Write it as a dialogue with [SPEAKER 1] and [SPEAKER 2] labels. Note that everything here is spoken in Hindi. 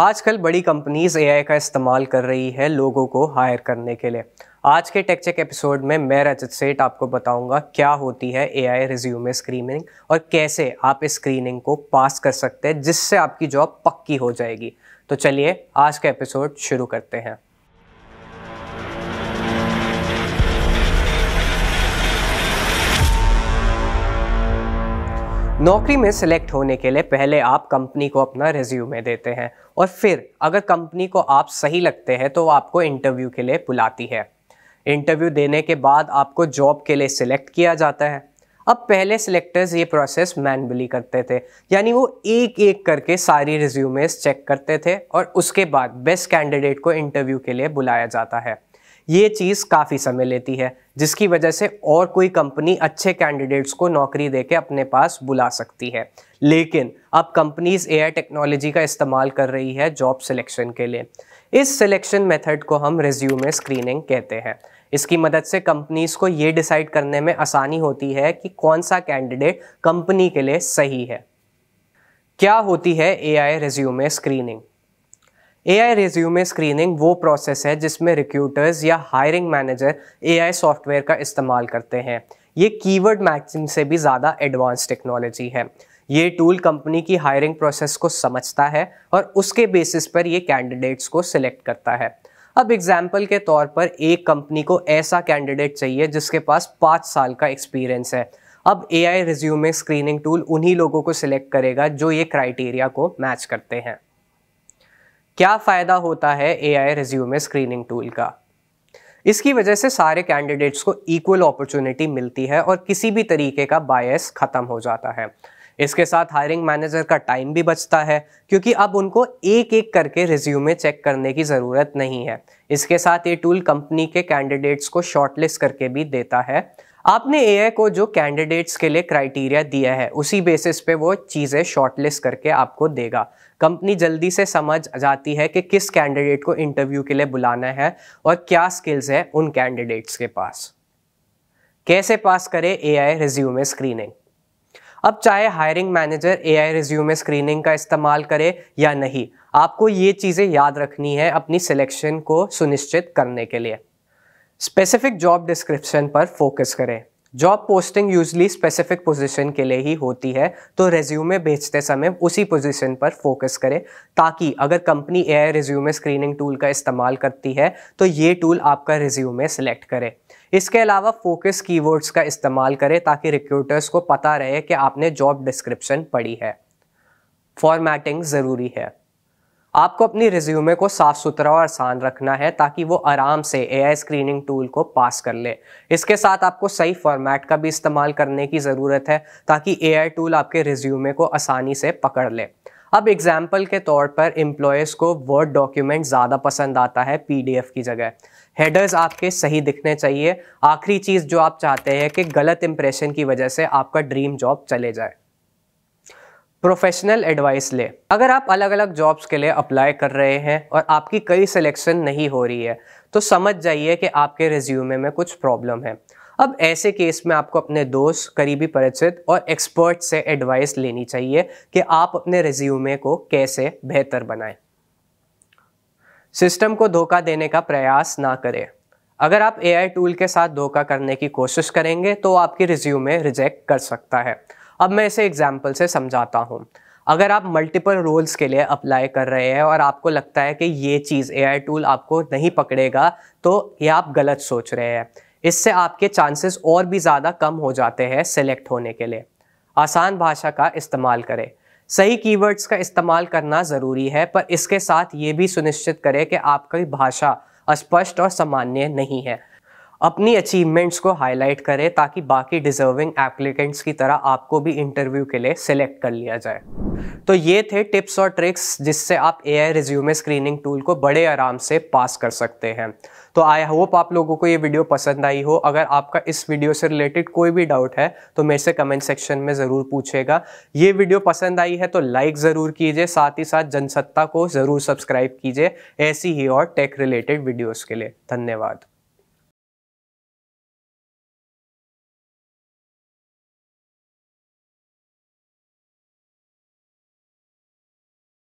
[SPEAKER 1] आजकल बड़ी कंपनीज एआई का इस्तेमाल कर रही है लोगों को हायर करने के लिए आज के टेकचेक एपिसोड में मैं रजत सेठ आपको बताऊंगा क्या होती है एआई रिज्यूमे स्क्रीनिंग और कैसे आप इस स्क्रीनिंग को पास कर सकते हैं जिससे आपकी जॉब पक्की हो जाएगी तो चलिए आज का एपिसोड शुरू करते हैं नौकरी में सिलेक्ट होने के लिए पहले आप कंपनी को अपना रिज्यूमे देते हैं और फिर अगर कंपनी को आप सही लगते हैं तो वो आपको इंटरव्यू के लिए बुलाती है इंटरव्यू देने के बाद आपको जॉब के लिए सिलेक्ट किया जाता है अब पहले सिलेक्टर्स ये प्रोसेस मैनुअली करते थे यानी वो एक एक करके सारी रिज्यूमेस चेक करते थे और उसके बाद बेस्ट कैंडिडेट को इंटरव्यू के लिए बुलाया जाता है ये चीज़ काफ़ी समय लेती है जिसकी वजह से और कोई कंपनी अच्छे कैंडिडेट्स को नौकरी देके अपने पास बुला सकती है लेकिन अब कंपनीज एआई टेक्नोलॉजी का इस्तेमाल कर रही है जॉब सिलेक्शन के लिए इस सिलेक्शन मेथड को हम रिज्यूमे स्क्रीनिंग कहते हैं इसकी मदद से कंपनीज को ये डिसाइड करने में आसानी होती है कि कौन सा कैंडिडेट कंपनी के लिए सही है क्या होती है A I resume screening A I resume screening वो प्रोसेस है जिसमें रिक्रूटर्स या hiring manager A I software का इस्तेमाल करते हैं ये कीवर्ड मैचिंग से भी ज़्यादा एडवांस टेक्नोलॉजी है ये टूल कंपनी की हायरिंग प्रोसेस को समझता है और उसके बेसिस पर ये कैंडिडेट्स को सिलेक्ट करता है अब एग्जाम्पल के तौर पर एक कंपनी को ऐसा कैंडिडेट चाहिए जिसके पास पाँच साल का एक्सपीरियंस है अब A I resume screening tool उन्हीं लोगों को सिलेक्ट करेगा जो ये क्राइटेरिया को मैच करते हैं क्या फ़ायदा होता है A I resume screening tool का इसकी वजह से सारे कैंडिडेट्स को इक्वल अपॉर्चुनिटी मिलती है और किसी भी तरीके का बायस ख़त्म हो जाता है इसके साथ हायरिंग मैनेजर का टाइम भी बचता है क्योंकि अब उनको एक एक करके रिज्यूमे चेक करने की ज़रूरत नहीं है इसके साथ ये टूल कंपनी के कैंडिडेट्स को शॉर्टलिस्ट करके भी देता है आपने ए को जो कैंडिडेट्स के लिए क्राइटेरिया दिया है उसी बेसिस पे वो चीज़ें शॉर्टलिस्ट करके आपको देगा कंपनी जल्दी से समझ जाती है कि किस कैंडिडेट को इंटरव्यू के लिए बुलाना है और क्या स्किल्स है उन कैंडिडेट्स के पास कैसे पास करे ए आई रिज्यूमे स्क्रीनिंग अब चाहे hiring manager A I resume screening का इस्तेमाल करे या नहीं आपको ये चीज़ें याद रखनी है अपनी सिलेक्शन को सुनिश्चित करने के लिए स्पेसिफिक जॉब डिस्क्रिप्शन पर फोकस करें job posting usually specific position के लिए ही होती है तो रेज्यूमे भेजते समय उसी पोजीशन पर फोकस करें ताकि अगर company A resume screening tool का इस्तेमाल करती है तो ये टूल आपका रेज्यूमे सिलेक्ट करे इसके अलावा फोकस कीवर्ड्स का इस्तेमाल करें ताकि रिक्रूटर्स को पता रहे कि आपने जॉब डिस्क्रिप्शन पढ़ी है फॉर्मेटिंग ज़रूरी है आपको अपनी रिज्यूमे को साफ सुथरा और आसान रखना है ताकि वो आराम से आई स्क्रीनिंग टूल को पास कर ले इसके साथ आपको सही फॉर्मेट का भी इस्तेमाल करने की ज़रूरत है ताकि आई टूल आपके रिज्यूमे को आसानी से पकड़ ले अब एग्जाम्पल के तौर पर एम्प्लॉयज़ को वर्ड डॉक्यूमेंट ज़्यादा पसंद आता है पीडीएफ की जगह हेडर्स आपके सही दिखने चाहिए आखिरी चीज़ जो आप चाहते हैं कि गलत इम्प्रेशन की वजह से आपका ड्रीम जॉब चले जाए प्रोफेशनल एडवाइस ले अगर आप अलग अलग जॉब्स के लिए अप्लाई कर रहे हैं और आपकी कई सिलेक्शन नहीं हो रही है तो समझ जाइए कि आपके रिज्यूमे में कुछ प्रॉब्लम है अब ऐसे केस में आपको अपने दोस्त करीबी परिचित और एक्सपर्ट से एडवाइस लेनी चाहिए कि आप अपने रिज्यूमे को कैसे बेहतर बनाएं सिस्टम को धोखा देने का प्रयास ना करें अगर आप ए टूल के साथ धोखा करने की कोशिश करेंगे तो आपकी रिज्यूमे रिजेक्ट कर सकता है अब मैं इसे एग्जाम्पल से समझाता हूँ अगर आप मल्टीपल रोल्स के लिए अप्लाई कर रहे हैं और आपको लगता है कि ये चीज़ ए टूल आपको नहीं पकड़ेगा तो ये आप गलत सोच रहे हैं इससे आपके चांसेस और भी ज़्यादा कम हो जाते हैं सेलेक्ट होने के लिए आसान भाषा का इस्तेमाल करें सही कीवर्ड्स का इस्तेमाल करना ज़रूरी है पर इसके साथ ये भी सुनिश्चित करें कि आपकी भाषा अस्पष्ट और सामान्य नहीं है अपनी अचीवमेंट्स को हाईलाइट करें ताकि बाकी डिजर्विंग एप्लीकेंट्स की तरह आपको भी इंटरव्यू के लिए सिलेक्ट कर लिया जाए तो ये थे टिप्स और ट्रिक्स जिससे आप A I resume screening tool को बड़े आराम से पास कर सकते हैं तो आई होप आप लोगों को ये वीडियो पसंद आई हो अगर आपका इस वीडियो से रिलेटेड कोई भी डाउट है तो मेरे से कमेंट सेक्शन में ज़रूर पूछेगा ये वीडियो पसंद आई है तो लाइक ज़रूर कीजिए साथ ही साथ जनसत्ता को ज़रूर सब्सक्राइब कीजिए ऐसी ही और टेक रिलेटेड वीडियोज़ के लिए धन्यवाद